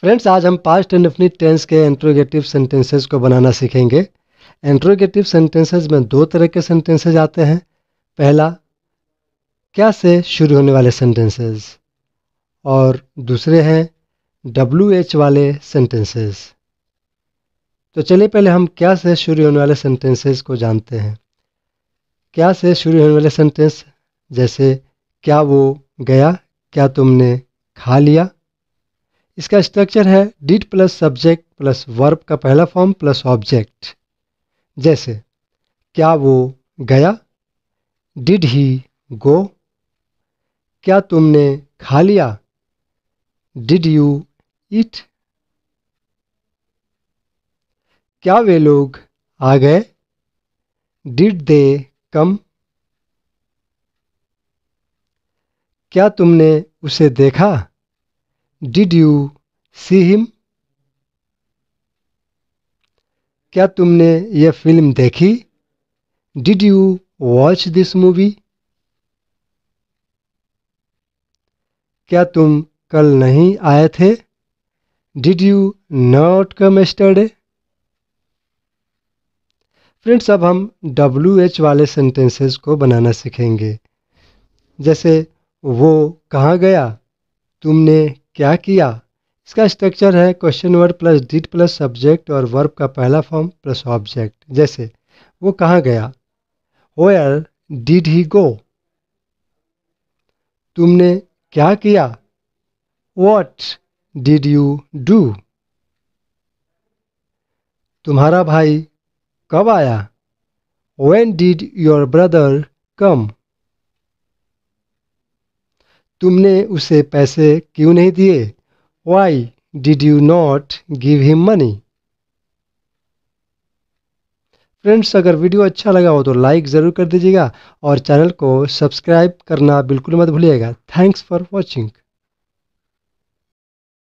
friends आज हम past and अपनी टेंस के एंट्रोगेटिव सेंटेंसेस को बनाना सीखेंगे एंट्रोगेटिव सेंटेंसेस में दो तरह के सेंटेंसेज आते हैं पहला क्या से शुरू होने वाले सेंटेंसेस और दूसरे हैं डब्ल्यू एच वाले सेंटेंसेस तो चलिए पहले हम क्या से शुरू होने वाले सेंटेंसेस को जानते हैं क्या से शुरू होने वाले सेंटेंस जैसे क्या वो गया क्या तुमने खा लिया इसका स्ट्रक्चर है did plus subject plus verb का पहला फॉर्म प्लस ऑब्जेक्ट जैसे क्या वो गया डिड ही गो क्या तुमने खा लिया डिड यू ईट क्या वे लोग आ गए डिड दे कम क्या तुमने उसे देखा डिड यू सी हिम क्या तुमने यह फिल्म देखी did you watch this movie क्या तुम कल नहीं आए थे did you not come yesterday friends अब हम डब्ल्यू एच वाले सेंटेंसेस को बनाना सीखेंगे जैसे वो कहाँ गया तुमने क्या किया इसका स्ट्रक्चर है question word plus did plus subject और वर्ब का पहला फॉर्म प्लस ऑब्जेक्ट जैसे वो कहाँ गया वेयर डिड ही गो तुमने क्या किया वॉट डिड यू डू तुम्हारा भाई कब आया when did your brother come तुमने उसे पैसे क्यों नहीं दिए why did you not give him money friends अगर वीडियो अच्छा लगा हो तो लाइक ज़रूर कर दीजिएगा और चैनल को सब्सक्राइब करना बिल्कुल मत भूलिएगा थैंक्स फॉर वॉचिंग